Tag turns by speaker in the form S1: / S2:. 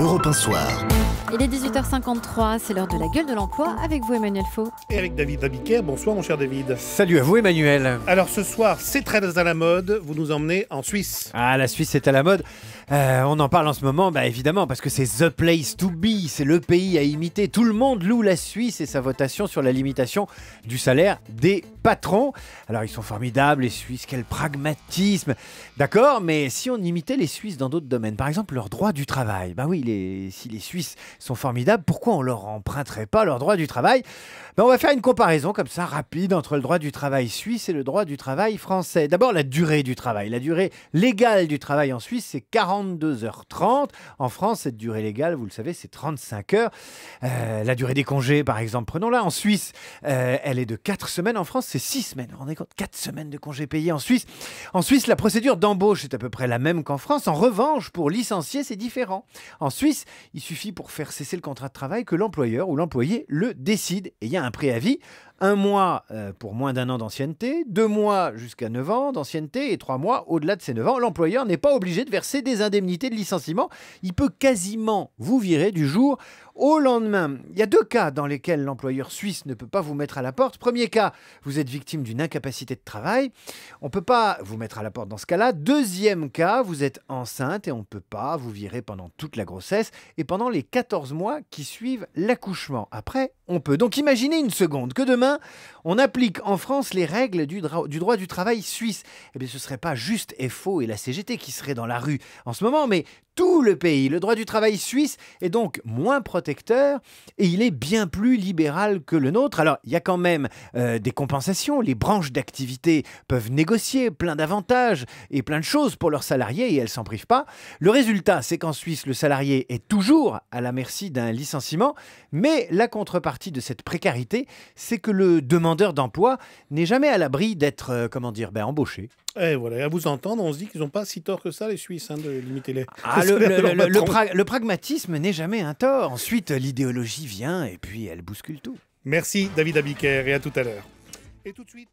S1: Europe 1 Soir. Il est 18h53, c'est l'heure de la gueule de l'emploi avec vous Emmanuel Faux. Et avec David Abiker, bonsoir mon cher David. Salut à vous Emmanuel. Alors ce soir, c'est très à la mode, vous nous emmenez en Suisse. Ah la Suisse est à la mode, euh, on en parle en ce moment, bah, évidemment parce que c'est the place to be, c'est le pays à imiter. Tout le monde loue la Suisse et sa votation sur la limitation du salaire des patrons. Alors ils sont formidables les Suisses, quel pragmatisme. D'accord, mais si on imitait les Suisses dans d'autres domaines, par exemple leur droit du travail, bah oui, si les Suisses sont formidables, pourquoi on leur emprunterait pas leur droit du travail ben, On va faire une comparaison comme ça rapide entre le droit du travail suisse et le droit du travail français. D'abord la durée du travail. La durée légale du travail en Suisse, c'est 42h30. En France, cette durée légale, vous le savez, c'est 35 heures. Euh, la durée des congés, par exemple, prenons-la. En Suisse, euh, elle est de 4 semaines. En France, c'est 6 semaines. Vous vous rendez compte 4 semaines de congés payés en Suisse. En Suisse, la procédure d'embauche est à peu près la même qu'en France. En revanche, pour licencier, c'est différent. En Suisse, il suffit pour faire cesser le contrat de travail que l'employeur ou l'employé le décide. Et il y a un préavis un mois euh, pour moins d'un an d'ancienneté, deux mois jusqu'à 9 ans d'ancienneté et trois mois au-delà de ces 9 ans. L'employeur n'est pas obligé de verser des indemnités de licenciement. Il peut quasiment vous virer du jour au lendemain. Il y a deux cas dans lesquels l'employeur suisse ne peut pas vous mettre à la porte. Premier cas, vous êtes victime d'une incapacité de travail. On ne peut pas vous mettre à la porte dans ce cas-là. Deuxième cas, vous êtes enceinte et on ne peut pas vous virer pendant toute la grossesse et pendant les 14 mois qui suivent l'accouchement. Après, on peut. Donc imaginez une seconde que demain, on applique en France les règles du, droit du travail suisse. Eh bien, ce ne serait pas juste et faux et la CGT qui serait dans la rue en ce moment, mais tout le pays. Le droit du travail suisse est donc moins protecteur et il est bien plus libéral que le nôtre. Alors, il y a quand même euh, des compensations. Les branches d'activité peuvent négocier plein d'avantages et plein de choses pour leurs salariés et elles s'en privent pas. Le résultat, c'est qu'en Suisse, le salarié est toujours à la merci d'un licenciement, mais la contrepartie de cette précarité, c'est que le demandeur d'emploi n'est jamais à l'abri d'être, euh, comment dire, ben, embauché. Eh, et voilà, à vous entendre, on se dit qu'ils n'ont pas si tort que ça, les Suisses, hein, de limiter les. Ah, le, pragmatisme n'est jamais un tort. Ensuite, l'idéologie vient et puis elle bouscule tout. Merci, David Abiker, et à tout à l'heure. Et tout de suite.